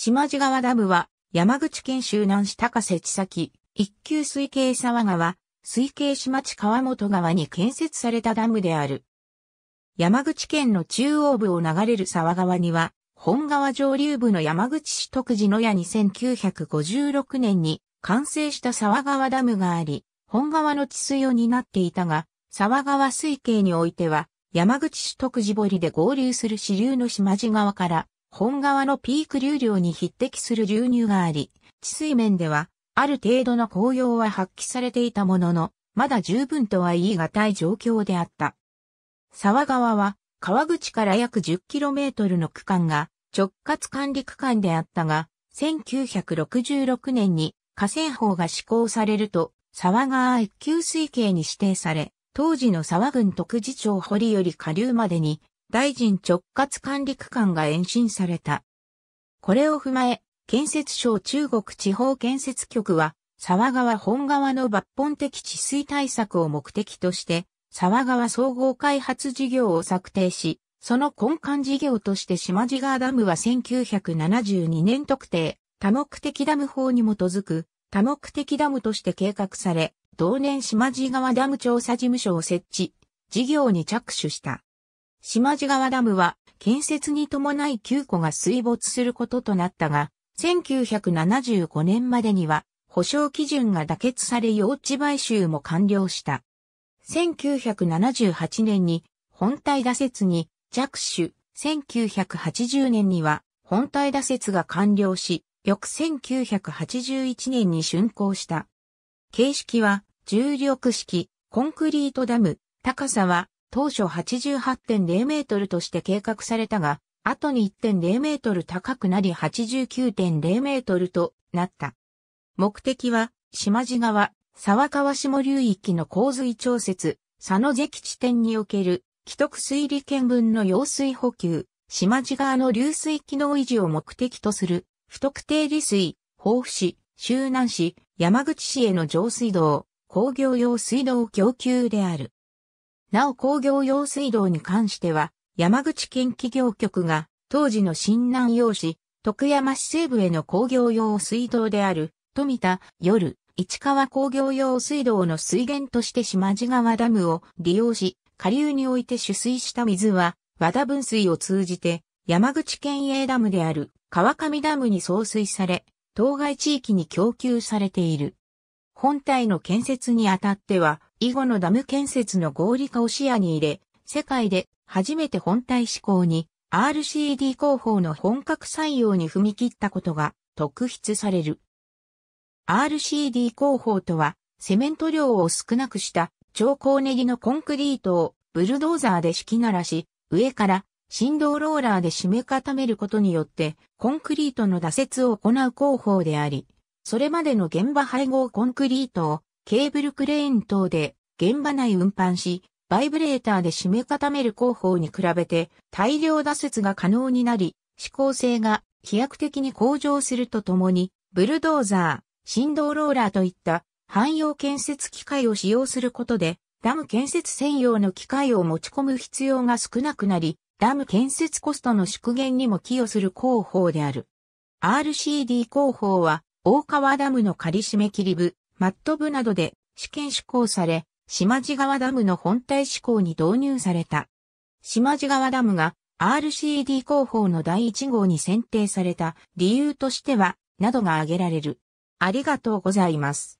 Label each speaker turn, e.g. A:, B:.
A: 島地川ダムは、山口県周南市高瀬地先、一級水系沢川、水系島地川本川に建設されたダムである。山口県の中央部を流れる沢川には、本川上流部の山口市徳寺野屋2 9 5 6年に完成した沢川ダムがあり、本川の治水を担っていたが、沢川水系においては、山口市徳寺堀で合流する支流の島地川から、本川のピーク流量に匹敵する流入があり、地水面では、ある程度の紅葉は発揮されていたものの、まだ十分とは言い難い状況であった。沢川は、川口から約 10km の区間が直轄管理区間であったが、1966年に河川法が施行されると、沢川一級水系に指定され、当時の沢郡特治長堀より下流までに大臣直轄管理区間が延伸された。これを踏まえ、建設省中国地方建設局は、沢川本川の抜本的治水対策を目的として、沢川総合開発事業を策定し、その根幹事業として島地川ダムは1972年特定、多目的ダム法に基づく、多目的ダムとして計画され、同年島地川ダム調査事務所を設置、事業に着手した。島地川ダムは建設に伴い9個が水没することとなったが、1975年までには保証基準が妥結され用地買収も完了した。1978年に本体打設に着手、1980年には本体打設が完了し、翌1981年に竣工した。形式は重力式、コンクリートダム、高さは当初88.0メートルとして計画されたが、後に1.0メートル高くなり89.0メートルとなった。目的は、島地川、沢川下流域の洪水調節、佐野関地点における、既得水利権分の用水補給、島地川の流水機能維持を目的とする、不特定利水、豊富市、周南市、山口市への上水道、工業用水道供給である。なお工業用水道に関しては、山口県企業局が、当時の新南洋市、徳山市西部への工業用水道である、富田、夜、市川工業用水道の水源として島地川ダムを利用し、下流において取水した水は、和田分水を通じて、山口県営ダムである川上ダムに送水され、当該地域に供給されている。本体の建設にあたっては、以後のダム建設の合理化を視野に入れ、世界で初めて本体志向に RCD 工法の本格採用に踏み切ったことが特筆される。RCD 工法とは、セメント量を少なくした超高ネギのコンクリートをブルドーザーで敷き鳴らし、上から振動ローラーで締め固めることによって、コンクリートの打設を行う工法であり、それまでの現場配合コンクリートをケーブルクレーン等で現場内運搬し、バイブレーターで締め固める工法に比べて大量打設が可能になり、指向性が飛躍的に向上するとともに、ブルドーザー、振動ローラーといった汎用建設機械を使用することで、ダム建設専用の機械を持ち込む必要が少なくなり、ダム建設コストの縮減にも寄与する工法である。RCD 工法は、大川ダムの仮締め切り部、マット部などで試験施行され、島地川ダムの本体施行に導入された。島地川ダムが RCD 広報の第1号に選定された理由としては、などが挙げられる。ありがとうございます。